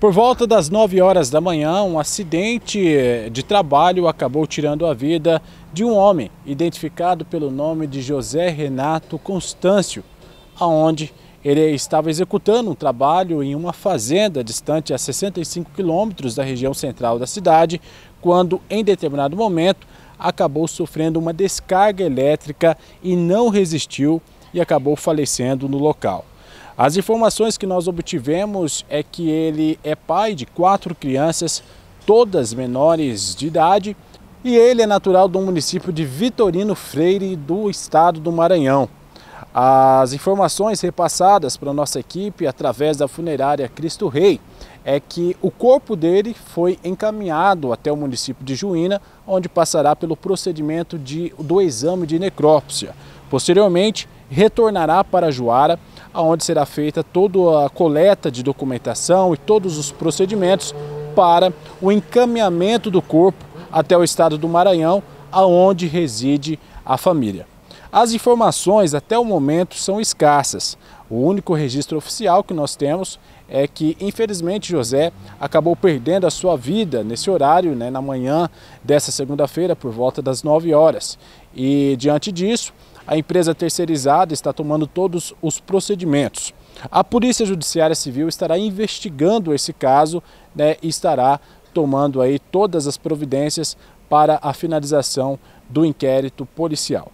Por volta das 9 horas da manhã, um acidente de trabalho acabou tirando a vida de um homem identificado pelo nome de José Renato Constâncio, aonde ele estava executando um trabalho em uma fazenda distante a 65 quilômetros da região central da cidade, quando, em determinado momento, acabou sofrendo uma descarga elétrica e não resistiu e acabou falecendo no local. As informações que nós obtivemos é que ele é pai de quatro crianças, todas menores de idade, e ele é natural do município de Vitorino Freire, do estado do Maranhão. As informações repassadas para nossa equipe através da funerária Cristo Rei é que o corpo dele foi encaminhado até o município de Juína, onde passará pelo procedimento de, do exame de necrópsia. Posteriormente, retornará para Juara onde será feita toda a coleta de documentação e todos os procedimentos para o encaminhamento do corpo até o estado do Maranhão, aonde reside a família. As informações até o momento são escassas. O único registro oficial que nós temos é que, infelizmente, José acabou perdendo a sua vida nesse horário, né, na manhã dessa segunda-feira, por volta das 9 horas. E, diante disso, a empresa terceirizada está tomando todos os procedimentos. A Polícia Judiciária Civil estará investigando esse caso né, e estará tomando aí todas as providências para a finalização do inquérito policial.